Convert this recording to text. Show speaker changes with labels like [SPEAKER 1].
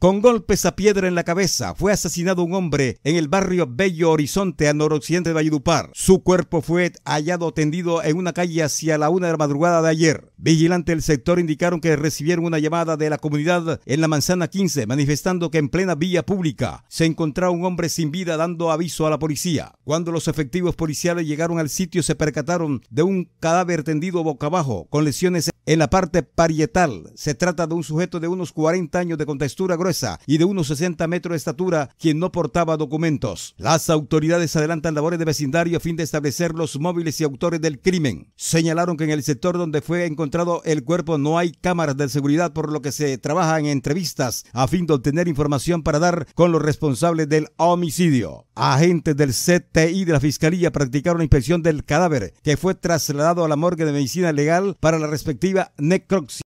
[SPEAKER 1] Con golpes a piedra en la cabeza fue asesinado un hombre en el barrio Bello Horizonte al noroccidente de Valledupar. Su cuerpo fue hallado tendido en una calle hacia la una de la madrugada de ayer. Vigilantes del sector indicaron que recibieron una llamada de la comunidad en la manzana 15 manifestando que en plena vía pública se encontraba un hombre sin vida dando aviso a la policía. Cuando los efectivos policiales llegaron al sitio se percataron de un cadáver tendido boca abajo con lesiones en la parte parietal. Se trata de un sujeto de unos 40 años de contextura gruesa y de unos 60 metros de estatura, quien no portaba documentos. Las autoridades adelantan labores de vecindario a fin de establecer los móviles y autores del crimen. Señalaron que en el sector donde fue encontrado el cuerpo no hay cámaras de seguridad, por lo que se trabaja en entrevistas a fin de obtener información para dar con los responsables del homicidio. Agentes del CTI de la Fiscalía practicaron la inspección del cadáver, que fue trasladado a la morgue de medicina legal para la respectiva necropsia.